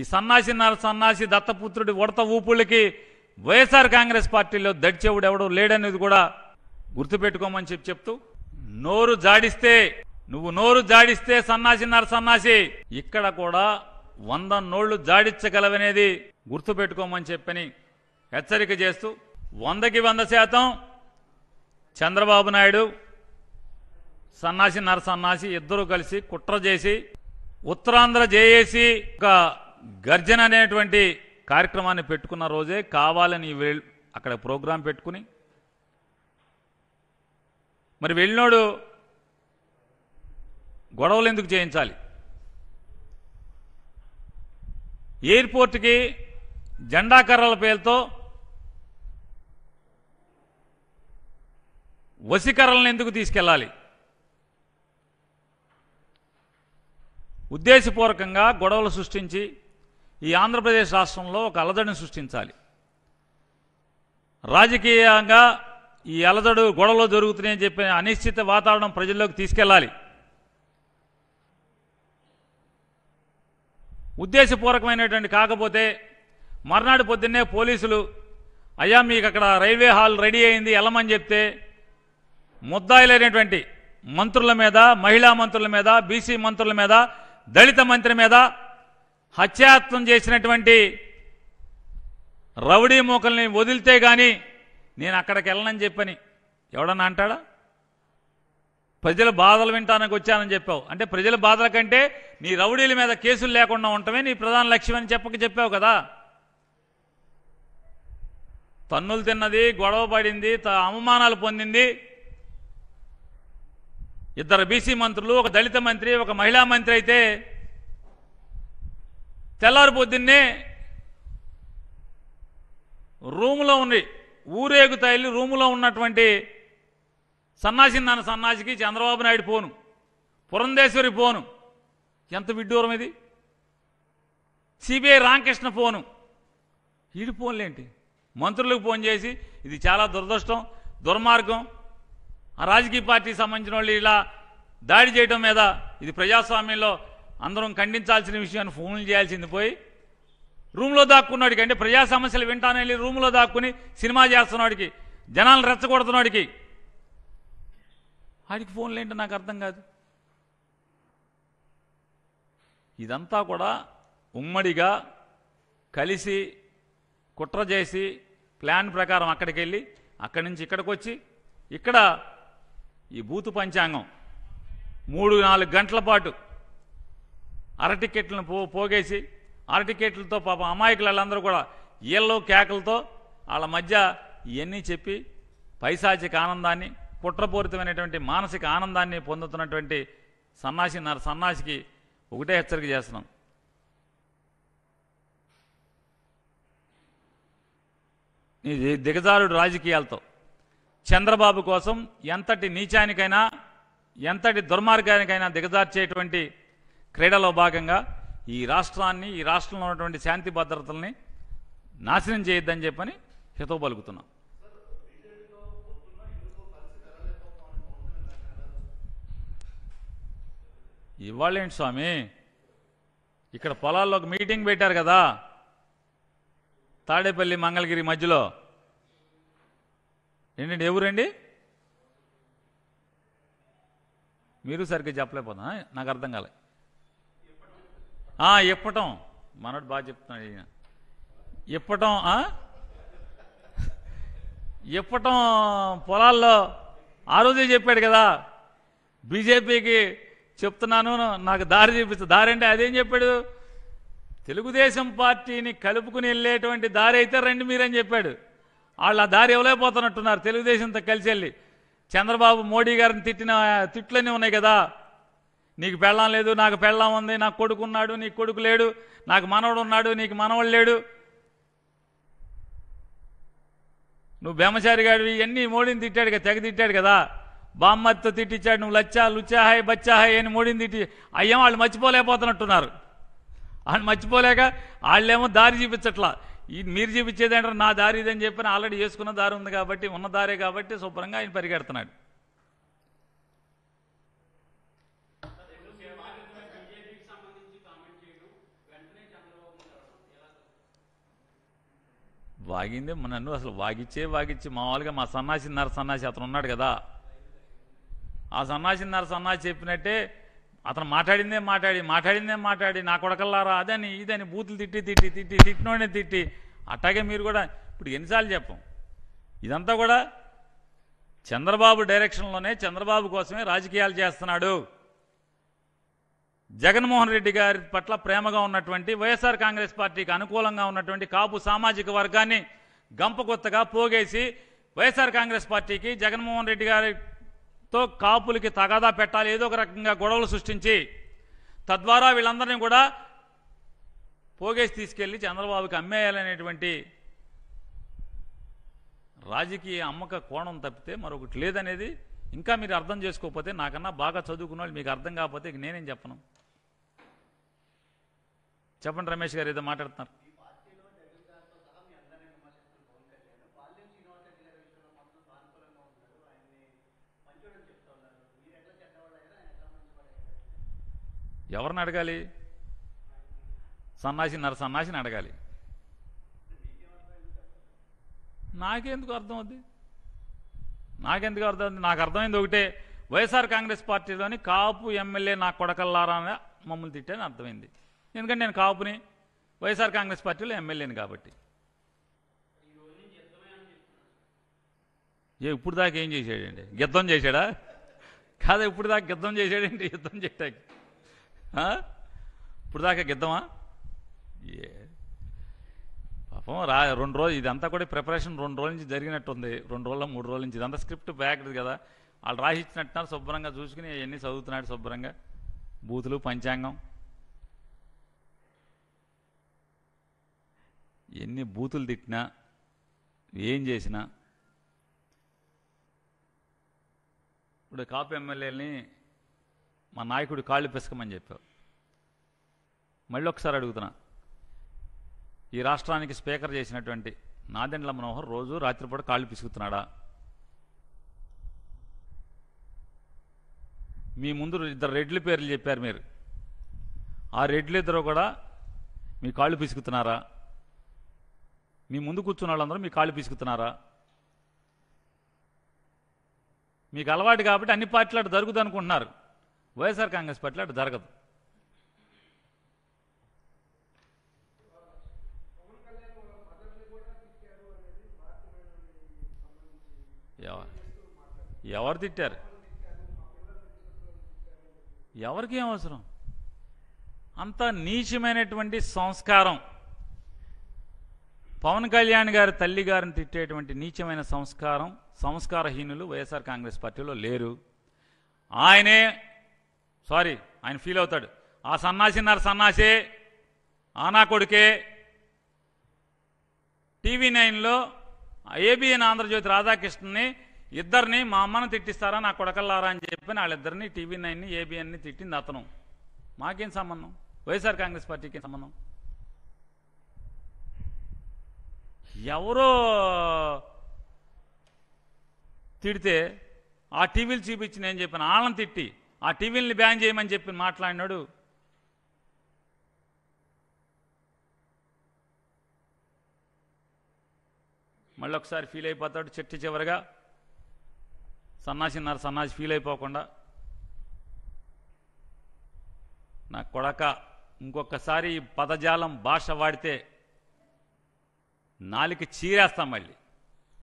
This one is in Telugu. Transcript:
ఈ సన్నాసి సన్నాసి దత్తపుత్రుడి ఉడత ఊపుళ్ళకి వైఎస్ఆర్ కాంగ్రెస్ పార్టీలో దడిచేవుడు ఎవడో లేడనేది కూడా గుర్తుపెట్టుకోమని చెప్పి చెప్తూ నోరు జాడిస్తే నువ్వు నోరు జాడిస్తే సన్నాసిన్నారు సన్నాసి ఇక్కడ కూడా వంద నోళ్లు జాడించగలవనేది గుర్తుపెట్టుకోమని చెప్పని హెచ్చరిక చేస్తూ వందకి వంద శాతం చంద్రబాబు నాయుడు సన్నాసి నరసన్నాసి ఇద్దరూ కలిసి కుట్ర చేసి ఉత్తరాంధ్ర జేఏసీ ఒక గర్జన అనేటువంటి కార్యక్రమాన్ని పెట్టుకున్న రోజే కావాలని అక్కడ ప్రోగ్రాం పెట్టుకుని మరి వెళ్ళినోడు గొడవలు ఎందుకు చేయించాలి ఎయిర్పోర్ట్కి జెండా కర్రల పేరుతో వసికరలను ఎందుకు తీసుకెళ్ళాలి ఉద్దేశపూర్వకంగా గొడవలు సృష్టించి ఈ ఆంధ్రప్రదేశ్ రాష్ట్రంలో ఒక అలజడిని సృష్టించాలి రాజకీయంగా ఈ అలజడు గొడవలు జరుగుతున్నాయని చెప్పిన అనిశ్చిత వాతావరణం ప్రజల్లోకి తీసుకెళ్ళాలి ఉద్దేశపూర్వకమైనటువంటి కాకపోతే మర్నాడు పొద్దున్నే పోలీసులు అయ్యా మీకు అక్కడ రైల్వే హాల్ రెడీ అయింది వెళ్ళమని చెప్తే ముద్దాయిలైనటువంటి మంత్రుల మీద మహిళా మంత్రుల మీద బీసీ మంత్రుల మీద దళిత మంత్రి మీద హత్యాత్వం చేసినటువంటి రౌడీ మూకల్ని వదిలితే కానీ నేను అక్కడికి వెళ్ళనని చెప్పని ఎవడన్నా అంటాడా ప్రజల బాధలు వింటానికి వచ్చానని చెప్పావు అంటే ప్రజల బాధల కంటే నీ రౌడీల మీద కేసులు లేకుండా ఉండటమే నీ ప్రధాన లక్ష్యం అని చెప్పక చెప్పావు కదా తన్నులు తిన్నది గొడవ పడింది అవమానాలు పొందింది ఇద్దరు బీసీ మంత్రులు ఒక దళిత మంత్రి ఒక మహిళా మంత్రి అయితే తెల్లారి పొద్దున్నే రూములో ఉంది ఊరేగు తల్లి రూములో ఉన్నటువంటి సన్నాసి నాన్న సన్నాసికి చంద్రబాబు నాయుడు పోను పురంధేశ్వరి పోను ఎంత విడ్డూరం ఇది సిబిఐ రామకృష్ణ ఫోను ఈడి ఫోన్లేంటి మంత్రులకు ఫోన్ చేసి ఇది చాలా దురదృష్టం దుర్మార్గం ఆ రాజకీయ పార్టీకి సంబంధించిన వాళ్ళు ఇలా దాడి చేయడం మీద ఇది ప్రజాస్వామ్యంలో అందరం ఖండించాల్సిన విషయాన్ని ఫోన్లు చేయాల్సింది పోయి రూమ్లో దాక్కున్నాడికి అంటే ప్రజా సమస్యలు వింటానే వెళ్ళి రూమ్లో దాక్కుని సినిమా చేస్తున్నాడికి జనాలను రెచ్చగొడుతున్నాడికి ఆడికి ఫోన్లు ఏంటో నాకు అర్థం కాదు ఇదంతా కూడా ఉమ్మడిగా కలిసి కుట్ర చేసి ప్లాన్ ప్రకారం అక్కడికి వెళ్ళి అక్కడి నుంచి ఇక్కడికి వచ్చి ఇక్కడ ఈ బూతు పంచాంగం మూడు నాలుగు గంటల పాటు అరటికెట్లను పో పోగేసి అరటికెట్లతో పాపం అమాయకులు వాళ్ళందరూ కూడా ఇళ్ళు కేకలతో వాళ్ళ మధ్య ఇవన్నీ చెప్పి పైశాచిక ఆనందాన్ని కుట్రపూరితమైనటువంటి మానసిక ఆనందాన్ని పొందుతున్నటువంటి సన్నాసి నర సన్నాసికి ఒకటే హెచ్చరిక చేస్తున్నాం నీ దిగజారుడు రాజకీయాలతో చంద్రబాబు కోసం ఎంతటి నీచానికైనా ఎంతటి దుర్మార్గానికైనా దిగజార్చేటువంటి క్రీడలో భాగంగా ఈ రాష్ట్రాన్ని ఈ రాష్ట్రంలో ఉన్నటువంటి శాంతి భద్రతల్ని నాశనం చేయొద్దని చెప్పని హితో పలుకుతున్నాం ఏంటి స్వామి ఇక్కడ పొలాల్లో ఒక మీటింగ్ పెట్టారు కదా తాడేపల్లి మంగళగిరి మధ్యలో ఏంటండి ఎవరండి మీరు సరిగ్గా చెప్పలేకపోతున్నా నాకు అర్థం కాలేదు ఆ ఇప్పటం మనోడు బాగా చెప్తున్నాడు ఈయన ఇప్పటం ఇప్పటం పొలాల్లో ఆ రోజు చెప్పాడు కదా బీజేపీకి చెప్తున్నాను నాకు దారి చూపిస్తా దారి అంటే అదేం చెప్పాడు తెలుగుదేశం పార్టీని కలుపుకుని వెళ్ళేటువంటి దారి అయితే రండి మీరని చెప్పాడు వాళ్ళు ఆ దారి ఇవ్వలేకపోతున్నట్టున్నారు తెలుగుదేశంతో కలిసి వెళ్ళి చంద్రబాబు మోడీ గారిని తిట్టిన తిట్లన్నీ ఉన్నాయి కదా నీకు పెళ్ళం లేదు నాకు పెళ్ళం ఉంది నాకు కొడుకున్నాడు నీకు కొడుకు లేడు నాకు మనవడు ఉన్నాడు నీకు మనవడు లేడు నువ్వు బ్రహ్మచారి గాడు ఇవన్నీ మోడీని తిట్టాడు కదా తెగ తిట్టాడు కదా బామ్మతో తిట్టించాడు నువ్వు లచ్చా లుచ్చాహాయ్ బచ్చాహాయ్ అని మోడీని తిట్టి అయ్యేం వాళ్ళు మర్చిపోలేకపోతున్నట్టున్నారు వాళ్ళు మర్చిపోలేక వాళ్ళేమో దారి చూపించట్లా మీరు చూపించేదంటారు నా దారి ఇదని చెప్పి ఆల్రెడీ చేసుకున్న దారి ఉంది కాబట్టి ఉన్న దారే కాబట్టి శుభ్రంగా ఆయన పరిగెడుతున్నాడు వాగిందే నన్ను అసలు వాగిచ్చే వాగిచ్చి మామూలుగా మా సన్నాసి నర సన్నాసి అతను ఉన్నాడు కదా ఆ సన్నాసి నర సన్నాసి చెప్పినట్టే అతను మాట్లాడిందే మాట్లాడి మాట్లాడిందే మాట్లాడి నా కొడకల్లారా అదని ఇదని బూతులు తిట్టి తిట్టి తిట్టి తిట్టినోడే తిట్టి అట్టాగే మీరు కూడా ఇప్పుడు ఎన్నిసార్లు చెప్పం ఇదంతా కూడా చంద్రబాబు డైరెక్షన్లోనే చంద్రబాబు కోసమే రాజకీయాలు చేస్తున్నాడు జగన్మోహన్ రెడ్డి గారి పట్ల ప్రేమగా ఉన్నటువంటి వైఎస్ఆర్ కాంగ్రెస్ పార్టీకి అనుకూలంగా ఉన్నటువంటి కాపు సామాజిక వర్గాన్ని కొత్తగా పోగేసి వైఎస్ఆర్ కాంగ్రెస్ పార్టీకి జగన్మోహన్ రెడ్డి గారితో కాపులకి తగాదా పెట్టాలి ఏదో ఒక రకంగా గొడవలు సృష్టించి తద్వారా వీళ్ళందరినీ కూడా పోగేసి తీసుకెళ్లి చంద్రబాబుకి అమ్మేయాలనేటువంటి రాజకీయ అమ్మక కోణం తప్పితే మరొకటి లేదనేది ఇంకా మీరు అర్థం చేసుకోకపోతే నాకన్నా బాగా చదువుకున్న వాళ్ళు మీకు అర్థం కాకపోతే నేనేం చెప్పను చెప్పండి రమేష్ గారు ఏదో మాట్లాడుతున్నారు ఎవరిని అడగాలి సన్నాసి నర సన్నాసిని అడగాలి నాకెందుకు అర్థం అవుద్ది నాకెందుకు అర్థం నాకు అర్థమైంది ఒకటే వైఎస్ఆర్ కాంగ్రెస్ పార్టీలోని కాపు ఎమ్మెల్యే నా కొడకల్లారా మమ్మల్ని తిట్టాని అర్థమైంది ఎందుకంటే నేను కాపుని వైఎస్ఆర్ కాంగ్రెస్ పార్టీలో ఎమ్మెల్యేని కాబట్టి ఏ ఇప్పుడు దాకా ఏం చేసాడండి గిద్దం చేశాడా కాదా ఇప్పుడు దాకా గిద్దం చేశాడండి యుద్ధం చేయటానికి ఇప్పుడు దాకా గిద్దమా ఏ రా రెండు రోజులు ఇదంతా కూడా ప్రిపరేషన్ రెండు రోజుల నుంచి జరిగినట్టుంది రెండు రోజుల మూడు రోజుల నుంచి ఇదంతా స్క్రిప్ట్ బ్యాక్డ్ కదా వాళ్ళు రాసిచ్చినట్టున్నారు శుభ్రంగా చూసుకుని ఎన్ని చదువుతున్నాడు శుభ్రంగా బూతులు పంచాంగం ఎన్ని బూతులు తిట్టినా ఏం చేసినా ఇప్పుడు కాపు ఎమ్మెల్యేని మా నాయకుడు కాళ్ళు పిసకమని చెప్పావు మళ్ళీ ఒకసారి అడుగుతున్నా ఈ రాష్ట్రానికి స్పీకర్ చేసినటువంటి నాదెండ్ల మనోహర్ రోజు రాత్రిపూట కాళ్ళు పిసుకుతున్నాడా మీ ముందు ఇద్దరు రెడ్ల పేర్లు చెప్పారు మీరు ఆ రెడ్లు ఇద్దరు కూడా మీ కాళ్ళు పిసుకుతున్నారా మీ ముందు కూర్చున్న వాళ్ళందరూ మీ కాళ్ళు పిసుకుతున్నారా మీకు అలవాటు కాబట్టి అన్ని పార్టీలు అటు జరుగుతుంది అనుకుంటున్నారు వైఎస్ఆర్ కాంగ్రెస్ పార్టీలు అటు జరగదు ఎవరు తిట్టారు ఎవరికి అవసరం అంత నీచమైనటువంటి సంస్కారం పవన్ కళ్యాణ్ గారి తల్లి గారిని తిట్టేటువంటి నీచమైన సంస్కారం సంస్కారహీనులు వైఎస్ఆర్ కాంగ్రెస్ పార్టీలో లేరు ఆయనే సారీ ఆయన ఫీల్ అవుతాడు ఆ సన్నాసి నర సన్నాసే ఆనా కొడుకే టీవీ నైన్లో ఏబిఎన్ ఆంధ్రజ్యోతి రాధాకృష్ణని ఇద్దరిని మా అమ్మను తిట్టిస్తారా నా కొడకల్లారా అని చెప్పి వాళ్ళిద్దరిని టీవీ నైన్ని ఏబిఎన్ని తిట్టింది అతను మాకేం సంబంధం వైఎస్ఆర్ కాంగ్రెస్ పార్టీకి సంబంధం ఎవరో తిడితే ఆ టీవీలు చూపించి నేను చెప్పిన వాళ్ళని తిట్టి ఆ టీవీలని బ్యాన్ చేయమని చెప్పి మాట్లాడినాడు మళ్ళీ ఒకసారి ఫీల్ అయిపోతాడు చెట్టు చివరిగా సన్నాసిన్నారు సన్నాసి ఫీల్ అయిపోకుండా నా కొడక ఇంకొకసారి పదజాలం భాష వాడితే నాలికి చీరేస్తాం మళ్ళీ